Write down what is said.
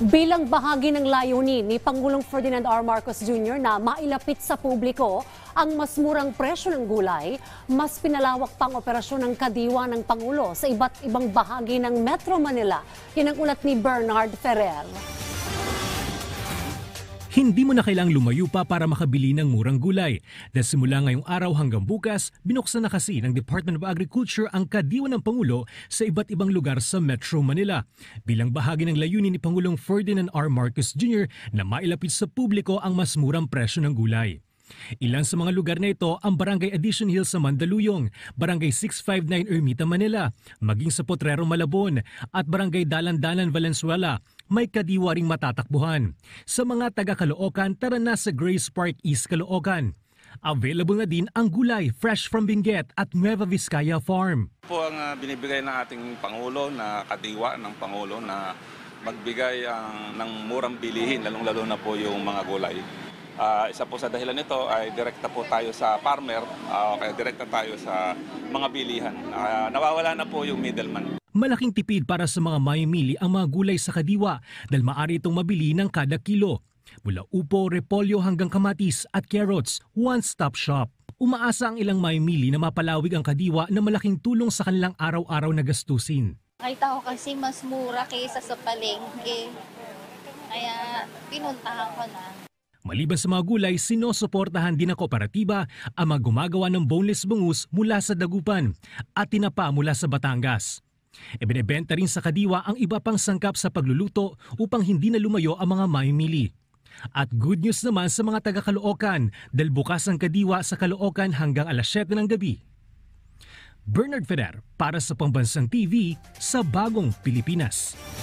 Bilang bahagi ng layunin ni Pangulong Ferdinand R. Marcos Jr. na mailapit sa publiko ang mas murang presyo ng gulay, mas pinalawak pang operasyon ng kadiwa ng Pangulo sa iba't ibang bahagi ng Metro Manila. Yan ang ulat ni Bernard Ferrer. Hindi mo na kailang lumayo pa para makabili ng murang gulay. Dahil simula ngayong araw hanggang bukas, binuksan na kasi ng Department of Agriculture ang kadiwa ng Pangulo sa iba't ibang lugar sa Metro Manila. Bilang bahagi ng layunin ni Pangulong Ferdinand R. Marcos Jr. na mailapit sa publiko ang mas murang presyo ng gulay. Ilan sa mga lugar na ito ang Barangay Addition Hills sa Mandaluyong, Barangay 659 Ermita, Manila, maging sa Potrero, Malabon at Barangay Dalandanan, Valenzuela, may kadiwa ring matatakbuhan. Sa mga taga Caloocan, tara na sa Grace Park East Caloocan. Available na din ang gulay fresh from Benguet at Nueva Vizcaya Farm. Po ang uh, binibigay ng ating Pangulo na kadiwa ng Pangulo na magbigay uh, ng murang bilihin, lalong-lalo na po yung mga gulay. Uh, isa po sa dahilan nito ay direkta po tayo sa farmer, uh, kaya direkta tayo sa mga bilihan. Uh, nawawala na po yung middleman. Malaking tipid para sa mga mamimili ang mga gulay sa kadiwa dahil maaari itong mabili ng kada kilo. Mula upo, repolyo hanggang kamatis at carrots, one-stop shop. Umaasa ang ilang mamimili na mapalawig ang kadiwa na malaking tulong sa kanilang araw-araw na gastusin. Nakita ko kasi mas mura kaysa sa palengke. Kaya pinuntahan ko na. Maliban sa mga gulay, sinosuportahan din ng kooperatiba ang mga gumagawa ng boneless bungus mula sa Dagupan at tinapa mula sa Batangas. Ebinebenta rin sa Kadiwa ang iba pang sangkap sa pagluluto upang hindi na lumayo ang mga mamimili. At good news naman sa mga taga Caloocan dahil bukas ang Kadiwa sa Caloocan hanggang alas 7 ng gabi. Bernard Ferrer para sa Pambansang TV sa Bagong Pilipinas.